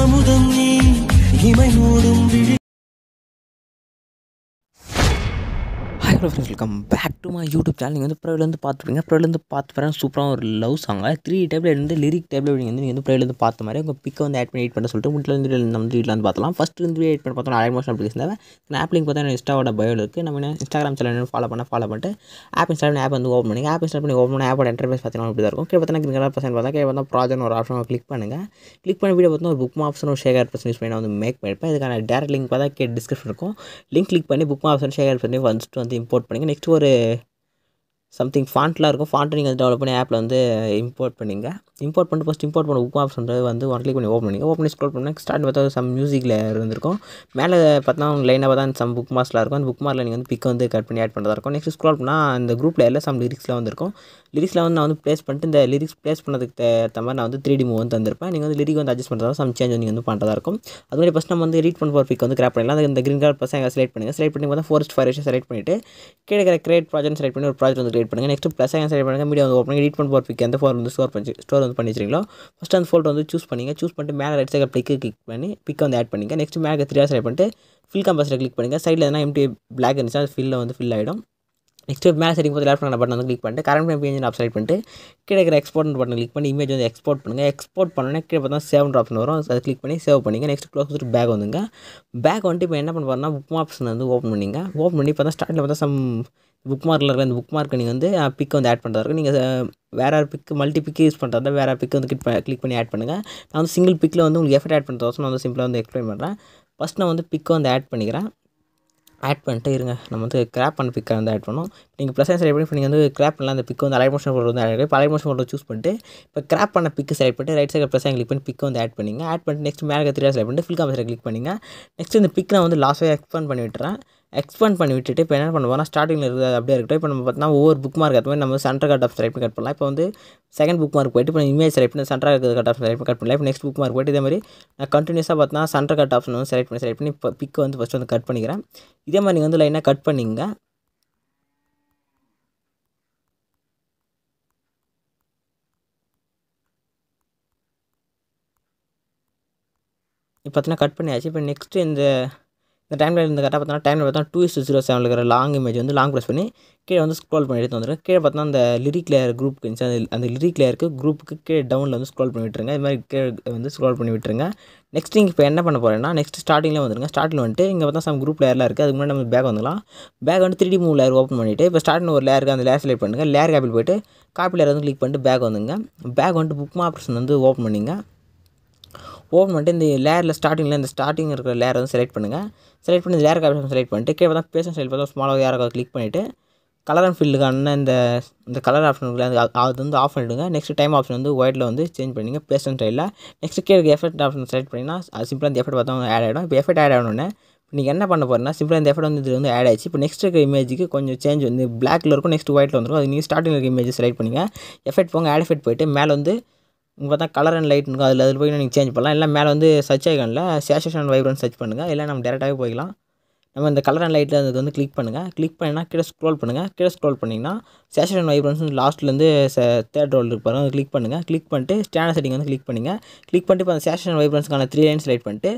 அமுதம் நீ இமை மூடும் வி hello friends welcome back to my YouTube channel நீங்கள் வந்து ப்ரைவிலேருந்து பார்த்துப்பீங்க ப்ரைவிலேருந்து பார்த்து வரேன் சூப்பராக ஒரு லவ் சாங்க த்ரீ டேபிள் இருந்து லிரிக் டேபிள் நீங்கள் வந்து நீங்கள் வந்து ப்ரைவிலேருந்து பார்த்த மாதிரி உங்கள் பிக்கை வந்து ஆட் பண்ணி பண்ண சொல்லிட்டு வீட்டில் இருந்து நம்ம வீட்டில் வந்து பார்த்தலாம் ஃபஸ்ட் வந்து எயிட் பண்ண பார்த்தோம் ஆட் மோஷன் அப்ளிகேஷன் தேவை ஆப் லிங்க் பார்த்தீங்கன்னா இன்ஸ்டாவோட பயோ இருக்குது நம்ம இன்ஸ்டாகிராம் சேனல் ஃபாலோ பண்ண ஃபாலோ பண்ணிட்டு ஆப் இன்ஸ்டால் பண்ணி ஆப் வந்து ஓப்பன் பண்ணி ஆப் இன்ஸ்டால் பண்ணி ஓப்பன் பண்ணி ஆப்போட இன்டர்ஃபேஸ் பார்த்தீங்கன்னா தான் இருக்கும் கீழே பார்த்தீங்கன்னா கிரிக்கெட் பர்சன் பார்த்தா கீழே பார்த்தா ப்ராஜெக்ட் ஒரு ஆப்ஷன் கிளிக் பண்ணுங்கள் கிளிக் பண்ண வீடியோ பார்த்தா ஒரு புக் ஆப்ஷன் ஒரு ஷேர் பர்சன் யூஸ் பண்ணி நான் வந்து மேக் பண்ணிப்பேன் இதுக்கான டேரக்ட் லிங்க் பார்த்தா கே டிஸ்கிரிப்ஷன் இருக்கும் லிங்க் கிளிக் பண்ணி புக் ஆப்ஷன் ஷேர் பண்ணி வந்துட்டு வந்து இம்போர்ட் பண்ணிங்க நெக்ஸ்ட் ஒரு சம்திங் ஃபாண்ட்லாம் இருக்கும் ஃபாண்ட்டை நீங்கள் டெவலப் பண்ணி ஆப்பில் வந்து இம்போர்ட் பண்ணிங்க இம்போர்ட் பண்ணிட்டு ஃபஸ்ட் இம்போர்ட் பண்ண உப்பு ஆப்ஷன்றது வந்து ஒன் கிளிக் பண்ணி ஓப்பன் பண்ணி ஓப்பன் ஸ்க்ரோல் பண்ணி ஸ்டார்ட் பார்த்தா சம் மியூசிக்கில் இருந்திருக்கும் மேலே பார்த்தா அவங்க லைனாக பார்த்தா சம் புக் மார்க்ஸ்லாம் இருக்கும் அந்த புக் மார்க்கில் நீங்கள் வந்து பிக் வந்து கட் பண்ணி ஆட் பண்ணுறதா இருக்கும் நெக்ஸ்ட் ஸ்க்ரோல் பண்ணால் அந்த குரூப்பில் எல்லாம் சம் லிரிக்ஸ்லாம் வந்துருக்கும் லிரிக்ஸில் வந்து நான் வந்து ப்ளேஸ் பண்ணிட்டு இந்த லிரிக்ஸ் ப்ளேஸ் பண்ணதுக்கு ஏற்ற மாதிரி நான் வந்து த்ரீ டி மூவ் வந்து தந்திருப்பேன் நீங்கள் வந்து லிரிக் வந்து அட்ஜஸ்ட் பண்ணுறதா சம் சேஞ்ச் நீங்கள் வந்து பண்ணுறதா இருக்கும் அது மாதிரி ஃபஸ்ட் நம்ம வந்து ரீட் பண்ண போகிற பிக் வந்து கிராப் பண்ணிடலாம் அந்த கிரீன் கலர் பசங்க செலக்ட் பண்ணுங்கள் செலக்ட் பண்ணி பார்த்தா ஃபோரஸ்ட் ஃபைவ் செலக்ட் பண்ணிவிட்டு கிடைக்கிற கிரேட் ப்ராஜெக்ட் செலக்ட் பண்ணி ஒரு ப்ராஜெக்ட் வந்து கிரியேட் பண்ணுங்கள் நெக்ஸ்ட் ப்ளஸ் செலக்ட் பண்ணுங்கள் மீடியா வந்து ஓப்பன் ரீட் பண்ண போகிற பிக் அந்த ஃபோர் வந்து ஸ்டோர் பண்ணி ஸ்டோர் வந்து பண்ணி வச்சிருக்கீங்களோ ஃபஸ்ட்டு அந்த ஃபோல்டர் வந்து சூஸ் பண்ணிங்க சூஸ் பண்ணிட்டு மேலே ரைட் சைடில் பிளிக்கு கிளிக் பண்ணி பிக் வந்து ஆட் பண்ணிங்க நெக்ஸ்ட் மேலே த்ரீ ஆர் சைட் பண்ணிட்டு ஃபில் கம்பஸில் கிளிக் பண்ணுங்கள் சைடில் எதனா எம்டி பிளாக் இருந்துச்சுன்னா அது ஃபில்லில் வந்து ஃபில் ஆகிடும் நெக்ஸ்ட் மேலே செட்டிங் போது லெஃப்ட் பண்ண பட்டன் வந்து கிளிக் பண்ணிட்டு கரண்ட் மேம் இன்ஜின் ஆப் செலக்ட் பண்ணிட்டு கிடைக்கிற எக்ஸ்போர்ட் பட்டன் கிளிக் பண்ணி இமேஜ் வந்து எக்ஸ்போர்ட் பண்ணுங்கள் எக்ஸ்போர்ட் பண்ணோன்னே கீழே பார்த்தா செவன் ஆப்ஷன் வரும் அதை கிளிக் பண்ணி சேவ் பண்ணிங்க நெக்ஸ்ட் க்ளோஸ் கொடுத்துட்டு பேக் வந்துங்க பேக் வந்துட்டு இப்போ என்ன பண்ண புக் ஆப்ஷன் வந்து ஓப்பன் பண்ணிங்க ஓப்பன் பண்ணி பார்த்தா ஸ்டார்ட்டில் பார்த்தா சம் புக் மார்க்கில் இருக்கிற அந்த புக் மார்க்கை நீங்கள் வந்து பிக் வந்து ஆட் பண்ணுறதா இருக்கும் நீங்கள் வேறு பிக்கு மல்டி பிக்கு யூஸ் பண்ணுறதா வேற பிக்கு வந்து கிளிக் பண்ணி ஆட் பண்ணுங்கள் நான் வந்து சிங்கிள் பிக்கில் வந்து உங்களுக்கு எஃபர்ட் ஆட் பண்ணுறதோசம் நான் வந்து சிம்பிளாக வந்து எக்ஸ்பிளைன் பண்ணுறேன் ஃபஸ்ட் நான் வந்து பிக்கை வந்து ஆட் பண்ணிக்கிறேன் ஆட் பண்ணிட்டு இருங்க நம்ம வந்து கிராப் பண்ண பிக்கை வந்து ஆட் பண்ணோம் நீங்கள் ப்ளஸ் செலக்ட் பண்ணி நீங்கள் வந்து கிராப் பண்ணலாம் அந்த பிக்கு வந்து அலைட் மோஷன் ஃபோட்டோ வந்து ஆட் இப்போ அலைட் மோஷன் ஃபோட்டோ சூஸ் பண்ணிட்டு இப்போ கிராப் பண்ண பிக்கு செலக்ட் பண்ணிட்டு ரைட் சைடு ப்ளஸ் கிளிக் பண்ணி பிக்கு வந்து ஆட் பண்ணிங்க ஆட் பண்ணிட்டு நெக்ஸ்ட் மேலே கத்திரியா செலக்ட் பண்ணிட்டு ஃபில் காம்பஸில் கிளிக் பண்ணிங்க நெக்ஸ்ட் இந்த பிக் நான் வந்து லாஸ்ட்டாக எக்ஸ்பாண்ட் பண்ணி விட்டுறேன் எக்ஸ்பேண்ட் பண்ணி விட்டுட்டு இப்போ என்ன பண்ணுவோம்னா ஸ்டார்டிங் இருக்குது இருக்கிறது அப்படியே இருக்கட்டும் இப்போ நம்ம பார்த்தா ஒவ்வொரு புக் மார்க் மாதிரி நம்ம centre cut off select cut பண்ணலாம் இப்போ வந்து செகண்ட் புக் மார்க் போய்ட்டு இப்போ இமேஜ் செலக்ட் பண்ணி centre cut off select cut பண்ணலாம் இப்போ நெக்ஸ்ட் புக் மார்க் போய்ட்டு இதே மாதிரி நான் கண்டினியூஸாக பார்த்தா சென்டர் கட் ஆஃப் வந்து செலக்ட் பண்ணி செலக்ட் பண்ணி இப்போ பிக்கு வந்து ஃபஸ்ட்டு வந்து கட் பண்ணிக்கிறேன் இதே மாதிரி நீங்கள் வந்து லைனாக கட் பண்ணிங்க இப்போ பார்த்தீங்கன்னா கட் பண்ணியாச்சு இப்போ நெக்ஸ்ட்டு இந்த இந்த டைமில் இருந்த கரெக்டாக பார்த்தோன்னா டைமில் பார்த்தா டூ ஜீரோ செவன் இருக்கிற லாங் இமேஜ் வந்து லாங் ப்ரெஸ் பண்ணி கீழே வந்து ஸ்க்ரோல் பண்ணி எடுத்து வந்துருங்க கீழே பார்த்தோன்னா அந்த லிரிக் லேயர் குரூப் இருந்துச்சு அந்த அந்த லிரிக் லேயருக்கு குரூப்புக்கு கீழே டவுனில் வந்து ஸ்க்ரோல் பண்ணி விட்டுருங்க இது மாதிரி கீழே வந்து ஸ்க்ரோல் பண்ணி விட்டுருங்க நெக்ஸ்ட் நீங்கள் இப்போ என்ன பண்ண போகிறேன்னா நெக்ஸ்ட் ஸ்டார்டிங்கில் வந்துருங்க ஸ்டார்டிங் வந்துட்டு இங்கே பார்த்தா சம் குரூப் லேயர்லாம் இருக்குது அதுக்கு முன்னாடி நம்ம பேக் வந்துடலாம் பேக் வந்து த்ரீ டி மூணு லேயர் ஓப்பன் பண்ணிவிட்டு இப்போ ஸ்டார்டிங் ஒரு லேயருக்கு அந்த லேயர் செலக்ட் பண்ணுங்கள் லேயர் கேபிள் போய்ட்டு காப்பி லேயர் வந்து கிளிக் பண்ணிட்டு பேக் வந்துங்க பேக் வந்துட்டு புக் மாப்ஷன் வந்து ஓப்பன் பண்ணிங்க ஓப்பன் பண்ணிட்டு இந்த லேரில் ஸ்டார்டிங்கில் இந்த ஸ்டார்டிங் இருக்கிற லேர் வந்து செலக்ட் பண்ணுங்கள் செலக்ட் பண்ணி இந்த லேர் காப்ஷன் செலக்ட் பண்ணிட்டு கீழே தான் பேசன் செலக்ட் பார்த்தா ஸ்மாலாக யாராவது கிளிக் பண்ணிவிட்டு கலர் அண்ட் ஃபீல்டுக்கான இந்த இந்த கலர் ஆப்ஷன் அது வந்து ஆஃப் பண்ணிவிடுங்க நெக்ஸ்ட் டைம் ஆப்ஷன் வந்து ஒயிட்டில் வந்து சேஞ்ச் பண்ணிங்க பேஸ்டன் ஸ்டைலில் நெக்ஸ்ட் கீழே எஃபெக்ட் ஆப்ஷன் செலக்ட் பண்ணிங்கன்னா அது சிம்பிளாக இந்த எஃபெக்ட் பார்த்தா ஆட் ஆகிடும் இப்போ எஃபெக்ட் ஆட் ஆகணுன்னே நீங்கள் என்ன பண்ண போகிறீங்கன்னா சிம்பிளாக இந்த எஃபெக்ட் வந்து இது வந்து ஆட் ஆச்சு இப்போ நெக்ஸ்ட் இருக்கிற இமேஜுக்கு கொஞ்சம் சேஞ்ச் வந்து பிளாக்ல இருக்கும் நெக்ஸ்ட் ஒயிட்டில் வந்துருக்கும் அது நீங்கள் ஸ்டார்டிங் இருக்க இமேஜ் செலக்ட் பண்ணிங்க எஃபெக்ட் போங்க ஆட் எஃபெக்ட் போயிட்டு மேலே வந்து இங்கே பார்த்தா கலர் அண்ட் லைட் இருக்கும் அதில் அதில் போய் நீங்கள் சேஞ்ச் பண்ணலாம் இல்லை மேலே வந்து சர்ச் ஐக்கானில் சேஷன் அண்ட் வைப்ரன் சர்ச் பண்ணுங்கள் இல்லை நம்ம டேரெக்டாகவே போய்க்கலாம் நம்ம இந்த கலர் அண்ட் லைட்டில் அதுக்கு வந்து கிளிக் பண்ணுங்கள் கிளிக் பண்ணிணா கீழே ஸ்க்ரோல் பண்ணுங்கள் கீழே ஸ்க்ரோல் பண்ணிங்கன்னா சேஷன் அண்ட் வைப்ரன்ஸ் லாஸ்ட்லேருந்து தேர்ட் ரோல் இருப்பாரு அதை கிளிக் பண்ணுங்கள் கிளிக் பண்ணிட்டு ஸ்டாண்டர் செட்டிங் வந்து கிளிக் பண்ணுங்கள் கிளிக் பண்ணிட்டு இப்போ அந்த சேஷன் அண்ட் வைப்ரன்ஸ்க்கான த்ரீ லைன்ஸ் லைட் பண்ணிட்டு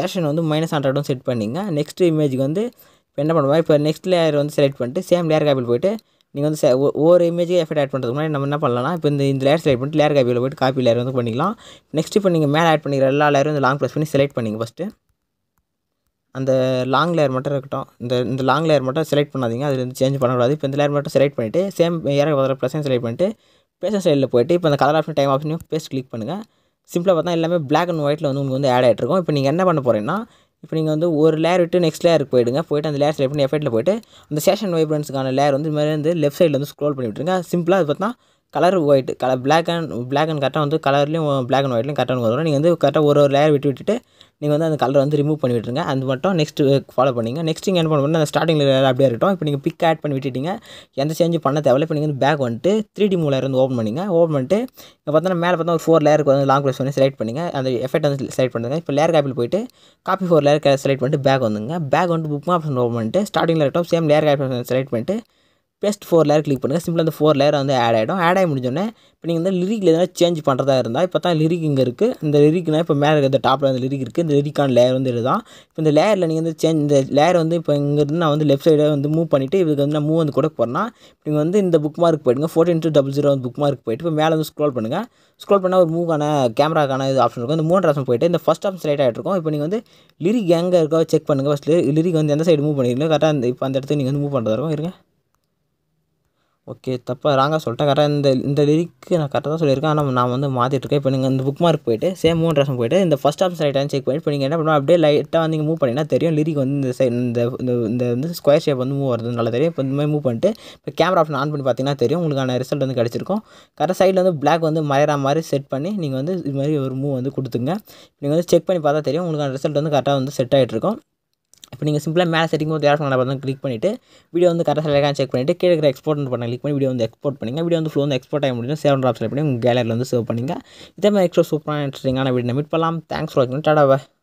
சேஷன் வந்து மைனஸ் ஹண்ட்ரடும் செட் பண்ணிங்க நெக்ஸ்ட் இமேஜுக்கு வந்து இப்போ என்ன பண்ணுவோம் இப்போ நெக்ஸ்ட் லேயர் வந்து செலக்ட் பண்ணிட்டு சேம் லேயர் காப்பில் போய்ட்டு நீங்கள் வந்து ஒவ்வொரு இமேஜுக்கு எஃபெக்ட் ஆட் பண்ணுறதுக்கு முன்னாடி நம்ம என்ன பண்ணலாம் இப்போ இந்த இந்த லேயர் செலக்ட் பண்ணிட்டு லேயர் காப்பியில் போய்ட்டு காப்பி லேயர் வந்து பண்ணிக்கலாம் நெக்ஸ்ட் இப்போ நீங்கள் மேலே ஆட் பண்ணிக்கிற எல்லா லேயரும் இந்த லாங் ப்ரெஸ் பண்ணி செலக்ட் பண்ணிங்க ஃபஸ்ட்டு அந்த லாங் லேயர் மட்டும் இருக்கட்டும் இந்த இந்த லாங் லேயர் மட்டும் செலக்ட் பண்ணாதீங்க அதில் வந்து சேஞ்ச் பண்ணக்கூடாது இப்போ இந்த லேயர் மட்டும் செலக்ட் பண்ணிவிட்டு சேம் ஏற வர ப்ளஸ் செலக்ட் பண்ணிட்டு பேச சைடில் போய்ட்டு இப்போ அந்த கலர் ஆப்ஷன் டைம் ஆப்ஷனையும் பேஸ்ட் கிளிக் பண்ணுங்கள் சிம்பிளாக பார்த்தா எல்லாமே பிளாக் அண்ட் ஒயிட்டில் வந்து உங்களுக்கு வந்து ஆட் ஆகிட்ருக்கும் இப்போ நீங்கள் என்ன பண்ண போகிறீங்கன்னா இப்போ நீங்கள் வந்து ஒரு லேர் விட்டு நெக்ஸ்ட் லேருக்கு போயிடுங்க போய்ட்டு அந்த லேர் செலக்ட் பண்ணி எஃபெக்ட்டில் போய்ட்டு அந்த சேஷன் வைப்ரன்ஸுக்கான லேர் வந்து இதுமாதிரி வந்து லெஃப்ட் சைடில் வந்து ஸ்க்ரோல் பண்ணி விட்டுருங்க சிம்பிளாக அது பார்த்தா colour white colour black and black and கரெக்டாக வந்து கலர்லேயும் பிளாக் அண்ட் ஒயிட்லையும் கரெக்டாக வரும் நீங்கள் வந்து கரெக்டாக ஒரு ஒரு லேயர் விட்டு விட்டுட்டு நீங்கள் வந்து அந்த கலரை வந்து ரிமூவ் பண்ணி விட்டுருங்க அது மட்டும் நெக்ஸ்ட் ஃபாலோ பண்ணிங்க நெக்ஸ்ட் நீங்கள் என்ன பண்ணணும் அந்த ஸ்டார்டிங்கில் அப்படியே இருக்கட்டும் இப்போ நீங்கள் பிக் ஆட் பண்ணி விட்டுட்டீங்க எந்த சேஞ்சும் பண்ண தேவையில்ல இப்போ நீங்கள் வந்து பேக் வந்துட்டு த்ரீ டி மூலையில் வந்து ஓப்பன் பண்ணிங்க ஓப்பன் பண்ணிட்டு இப்போ பார்த்தீங்கன்னா மேலே பார்த்தா ஒரு ஃபோர் லேயருக்கு வந்து லாங் ப்ரெஸ் வந்து செலக்ட் பண்ணிங்க அந்த எஃபெக்ட் வந்து செலக்ட் பண்ணுங்க இப்போ லேயர் காப்பில் போயிட்டு காப்பி ஃபோர் லேயர் செலக்ட் பண்ணிட்டு பேக் வந்துங்க பேக் வந்துட்டு புக் ஆப்ஷன் ஓப்பன் பண்ணிட்டு ஸ்டார்டிங்கில் இருக்கட்டும் சேம் லேயர் காப்பி செலக்ட் பண்ணிட்டு பெஸ்ட் ஃபோர் லேயர் கிளிக் பண்ணுங்கள் சிம்பிளாக அந்த ஃபோர் லேயர் வந்து ஆட் ஆகிடும் ஆட் ஆகி முடிஞ்சோடனே இப்போ நீங்கள் வந்து லிரிக்கில் எதாவது சேஞ்ச் பண்ணுறதா இருந்தால் இப்போ தான் லிரிக் இங்கே இருக்குது இந்த லிரிக்னால் இப்போ மேலே இருக்கிற டாப்பில் அந்த லிரிக் இருக்குது இந்த லிரிக்கான லேயர் வந்து இதுதான் இப்போ இந்த லேயரில் நீங்கள் வந்து சேஞ்ச் இந்த லேயர் வந்து இப்போ இங்கேருந்து நான் வந்து லெஃப்ட் சைடாக வந்து மூவ் பண்ணிவிட்டு இதுக்கு வந்து நான் மூவ் வந்து கூட போனால் நீங்கள் வந்து இந்த புக் மார்க் போயிடுங்க ஃபோர்டீன் டூ டபுள் ஜீரோ வந்து புக் மார்க் போயிட்டு இப்போ மேலே வந்து ஸ்க்ரோல் பண்ணுங்கள் ஸ்க்ரோல் பண்ணால் ஒரு மூவான கேமராக்கான இது ஆப்ஷன் இருக்கும் இந்த மூணு ஆப்ஷன் போயிட்டு இந்த ஃபஸ்ட் ஆப்ஷன் செலக்ட் ஆகிட்டு இருக்கும் இப்போ நீங்கள் வந்து லிரிக் எங்கே இருக்கோ செக் பண்ணுங்கள் ஃபஸ்ட் லிரிக் வந்து எந்த சைடு மூவ் பண்ணிருக்கீங்களோ கரெக்டாக இப்போ அந்த இடத்துக்கு நீங்கள் வந்து மூவ் பண்ணுறதா இருக்கும் இருங்க ஓகே தப்பாக ராங்காக சொல்லிட்டேன் கரெக்டாக இந்த இந்த லிரிக்கு நான் கரெக்டாக தான் சொல்லியிருக்கேன் ஆனால் நான் வந்து மாற்றிட்டுருக்கேன் இப்போ நீங்கள் இந்த புக் மார்க் போய்ட்டு சேம் மூணு ரசம் போய்ட்டு இந்த ஃபஸ்ட் ஆப்ஷன் ரைட்டாக செக் பண்ணி இப்போ நீங்கள் என்ன பண்ணுவோம் அப்படியே லைட்டாக வந்து நீங்கள் மூவ் பண்ணிங்கன்னா தெரியும் லிரிக் வந்து இந்த சைட் இந்த இந்த வந்து ஸ்கொயர் ஷேப் வந்து மூவ் வருது நல்லா தெரியும் இப்போ இந்த மாதிரி மூவ் பண்ணிட்டு இப்போ கேமரா ஆப்ஷன் ஆன் பண்ணி பார்த்தீங்கன்னா தெரியும் உங்களுக்கான ரிசல்ட் வந்து கிடச்சிருக்கும் கரெக்டாக சைடில் வந்து பிளாக் வந்து மறைகிற மாதிரி செட் பண்ணி நீங்கள் வந்து இது மாதிரி ஒரு மூவ் வந்து கொடுத்துங்க நீங்கள் வந்து செக் பண்ணி பார்த்தா தெரியும் உங்களுக்கான ரிசல்ட் வந்து கரெக்டாக வந்து செட் ஆகிட்டு இருக்கும் இப்போ நீங்கள் சிம்பிளாக மேலே செட்டிங் போது தேர்ட் ஃபோனில் பார்த்து கிளிக் பண்ணிவிட்டு வீடியோ வந்து கரெக்டாக செலக்ட் செக் பண்ணிவிட்டு கீழே இருக்கிற எக்ஸ்போர்ட் பண்ண கிளிக் பண்ணி வீடியோ வந்து எக்ஸ்போர்ட் பண்ணுங்க வீடியோ வந்து ஃபுல் வந்து எக்ஸ்போர்ட் ஆக முடியும் சேவ் ட்ராப் செலக்ட் பண்ணி உங்கள் கேலரியில் வந்து சேவ் பண்ணிங்க இதே மாதிரி எக்ஸ்ட்ரா சூப்பரான இன்ட்ரெஸ்டிங்கான வீடியோ மீட் பண்ணலாம் தேங்க்ஸ் ஃபார் வாட்சிங் டாடாவை